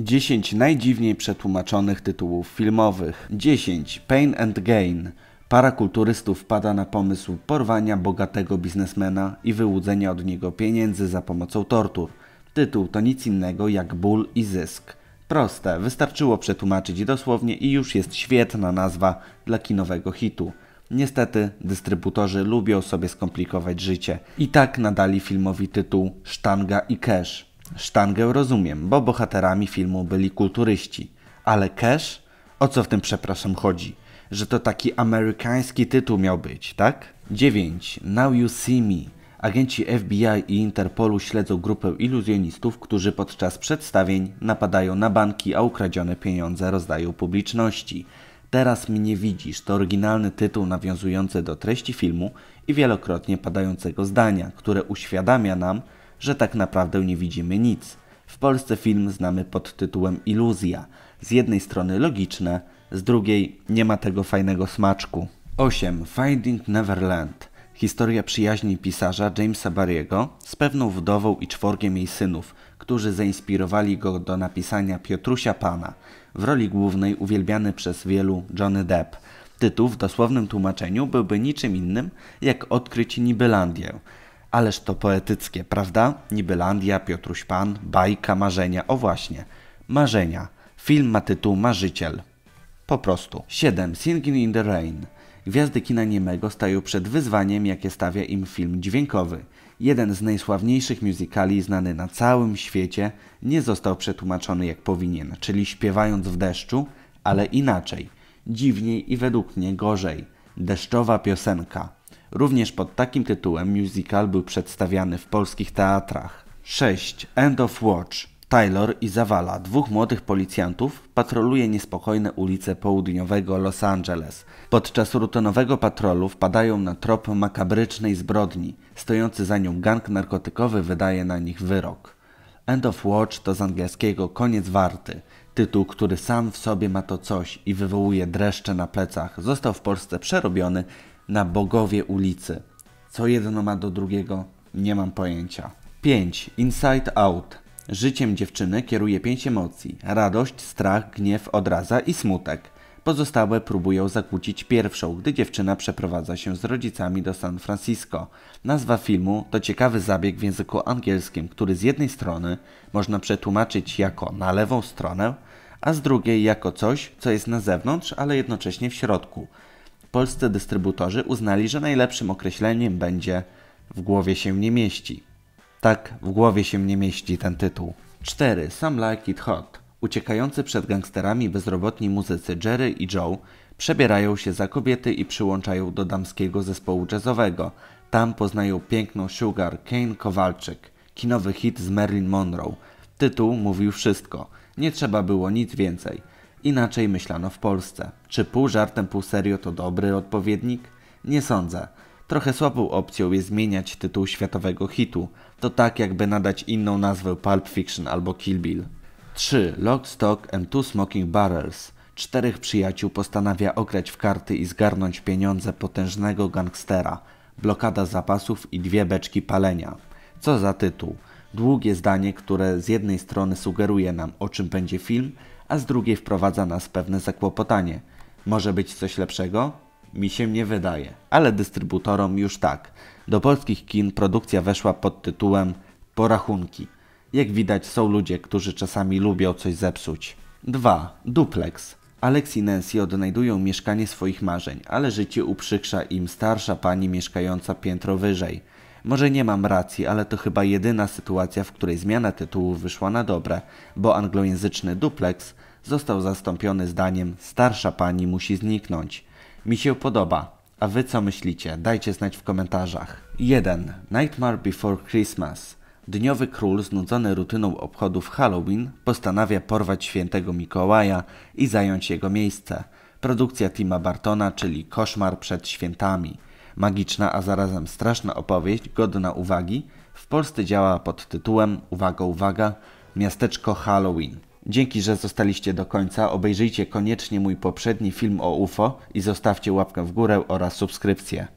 10 najdziwniej przetłumaczonych tytułów filmowych. 10. Pain and Gain. Para kulturystów pada na pomysł porwania bogatego biznesmena i wyłudzenia od niego pieniędzy za pomocą tortur. Tytuł to nic innego jak ból i zysk. Proste, wystarczyło przetłumaczyć dosłownie i już jest świetna nazwa dla kinowego hitu. Niestety, dystrybutorzy lubią sobie skomplikować życie. I tak nadali filmowi tytuł Sztanga i Cash. Sztangę rozumiem, bo bohaterami filmu byli kulturyści. Ale Cash? O co w tym przepraszam chodzi? Że to taki amerykański tytuł miał być, tak? 9. Now You See Me. Agenci FBI i Interpolu śledzą grupę iluzjonistów, którzy podczas przedstawień napadają na banki, a ukradzione pieniądze rozdają publiczności. Teraz mnie widzisz to oryginalny tytuł nawiązujący do treści filmu i wielokrotnie padającego zdania, które uświadamia nam, że tak naprawdę nie widzimy nic. W Polsce film znamy pod tytułem Iluzja. Z jednej strony logiczne, z drugiej nie ma tego fajnego smaczku. 8. Finding Neverland. Historia przyjaźni pisarza Jamesa Barriego z pewną wdową i czworgiem jej synów, którzy zainspirowali go do napisania Piotrusia Pana, w roli głównej uwielbiany przez wielu Johnny Depp. Tytuł w dosłownym tłumaczeniu byłby niczym innym jak Odkryć Nibylandię. Ależ to poetyckie, prawda? Nibylandia, Piotruś Pan, bajka, marzenia. O właśnie, marzenia. Film ma tytuł Marzyciel. Po prostu. 7. Singing in the Rain. Gwiazdy kina niemego stają przed wyzwaniem, jakie stawia im film dźwiękowy. Jeden z najsławniejszych muzykali znany na całym świecie nie został przetłumaczony jak powinien, czyli śpiewając w deszczu, ale inaczej. Dziwniej i według mnie gorzej. Deszczowa piosenka. Również pod takim tytułem musical był przedstawiany w polskich teatrach. 6. End of Watch Taylor i Zawala, dwóch młodych policjantów, patroluje niespokojne ulice południowego Los Angeles. Podczas rutynowego patrolu wpadają na trop makabrycznej zbrodni. Stojący za nią gang narkotykowy wydaje na nich wyrok. End of Watch to z angielskiego koniec warty. Tytuł, który sam w sobie ma to coś i wywołuje dreszcze na plecach, został w Polsce przerobiony na Bogowie ulicy. Co jedno ma do drugiego, nie mam pojęcia. 5. Inside Out. Życiem dziewczyny kieruje pięć emocji: radość, strach, gniew, odraza i smutek. Pozostałe próbują zakłócić pierwszą, gdy dziewczyna przeprowadza się z rodzicami do San Francisco. Nazwa filmu to ciekawy zabieg w języku angielskim, który z jednej strony można przetłumaczyć jako na lewą stronę, a z drugiej jako coś, co jest na zewnątrz, ale jednocześnie w środku polscy dystrybutorzy uznali, że najlepszym określeniem będzie w głowie się nie mieści. Tak, w głowie się nie mieści ten tytuł. 4. Some Like It Hot. Uciekający przed gangsterami bezrobotni muzycy Jerry i Joe przebierają się za kobiety i przyłączają do damskiego zespołu jazzowego. Tam poznają piękną Sugar Kane Kowalczyk, kinowy hit z Marilyn Monroe. Tytuł mówił wszystko. Nie trzeba było nic więcej inaczej myślano w Polsce. Czy pół żartem, pół serio to dobry odpowiednik? Nie sądzę. Trochę słabą opcją jest zmieniać tytuł światowego hitu. To tak jakby nadać inną nazwę Pulp Fiction albo Kill Bill. 3. Lock, Stock and Two Smoking Barrels. Czterech przyjaciół postanawia okrać w karty i zgarnąć pieniądze potężnego gangstera. Blokada zapasów i dwie beczki palenia. Co za tytuł. Długie zdanie, które z jednej strony sugeruje nam o czym będzie film, a z drugiej wprowadza nas pewne zakłopotanie. Może być coś lepszego? Mi się nie wydaje, ale dystrybutorom już tak. Do polskich kin produkcja weszła pod tytułem Porachunki. Jak widać są ludzie, którzy czasami lubią coś zepsuć. 2. Duplex. Alex i Nancy odnajdują mieszkanie swoich marzeń, ale życie uprzykrza im starsza pani mieszkająca piętro wyżej. Może nie mam racji, ale to chyba jedyna sytuacja, w której zmiana tytułu wyszła na dobre, bo anglojęzyczny duplex został zastąpiony zdaniem starsza pani musi zniknąć. Mi się podoba. A wy co myślicie? Dajcie znać w komentarzach. 1. Nightmare Before Christmas. Dniowy król, znudzony rutyną obchodów Halloween, postanawia porwać świętego Mikołaja i zająć jego miejsce. Produkcja Tima Bartona, czyli Koszmar przed świętami. Magiczna, a zarazem straszna opowieść, godna uwagi, w Polsce działa pod tytułem Uwaga, uwaga, miasteczko Halloween. Dzięki, że zostaliście do końca. Obejrzyjcie koniecznie mój poprzedni film o UFO i zostawcie łapkę w górę oraz subskrypcję.